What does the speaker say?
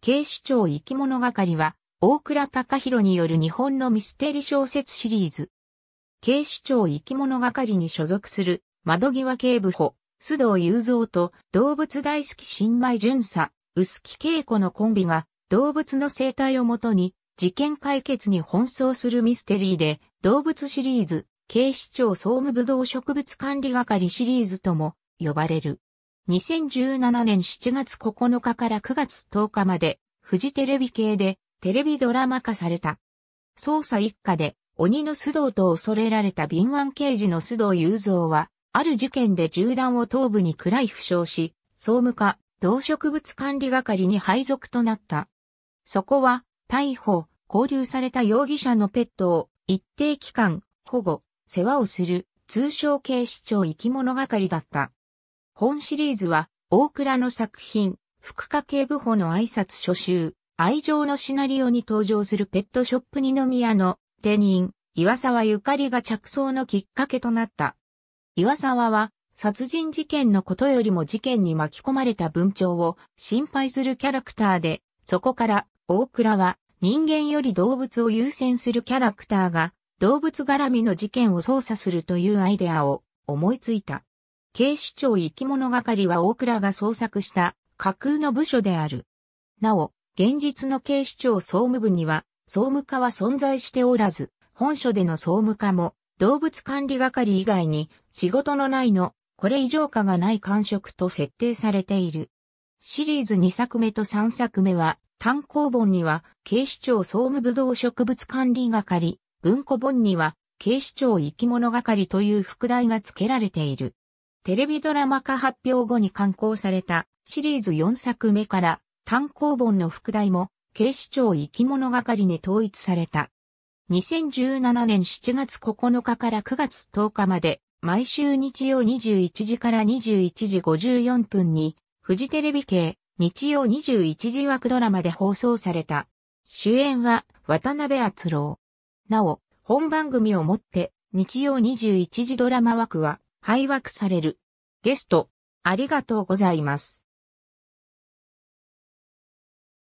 警視庁生き物係は、大倉隆弘による日本のミステリ小説シリーズ。警視庁生き物係に所属する、窓際警部補、須藤雄三と動物大好き新米巡査、薄木恵子のコンビが、動物の生態をもとに、事件解決に奔走するミステリーで、動物シリーズ、警視庁総務部動植物管理係シリーズとも呼ばれる。2017年7月9日から9月10日まで、フジテレビ系で、テレビドラマ化された。捜査一課で、鬼の須藤と恐れられた敏腕刑事の須藤雄三は、ある事件で銃弾を頭部にくらい負傷し、総務課、動植物管理係に配属となった。そこは、逮捕、拘留された容疑者のペットを、一定期間、保護、世話をする、通称警視庁生き物係だった。本シリーズは、大倉の作品、福家警部補の挨拶初集、愛情のシナリオに登場するペットショップ二宮の店員、岩沢ゆかりが着想のきっかけとなった。岩沢は、殺人事件のことよりも事件に巻き込まれた文鳥を心配するキャラクターで、そこから大倉は人間より動物を優先するキャラクターが動物絡みの事件を捜査するというアイデアを思いついた。警視庁生き物係は大倉が創作した架空の部署である。なお、現実の警視庁総務部には、総務課は存在しておらず、本書での総務課も、動物管理係以外に、仕事のないの、これ以上課がない感触と設定されている。シリーズ2作目と3作目は、単行本には、警視庁総務部動植物管理係、文庫本には、警視庁生き物係という副題が付けられている。テレビドラマ化発表後に刊行されたシリーズ4作目から単行本の副題も警視庁生き物係に統一された。2017年7月9日から9月10日まで毎週日曜21時から21時54分にフジテレビ系日曜21時枠ドラマで放送された。主演は渡辺厚郎。なお、本番組をもって日曜21時ドラマ枠は廃枠される。ゲスト、ありがとうございます。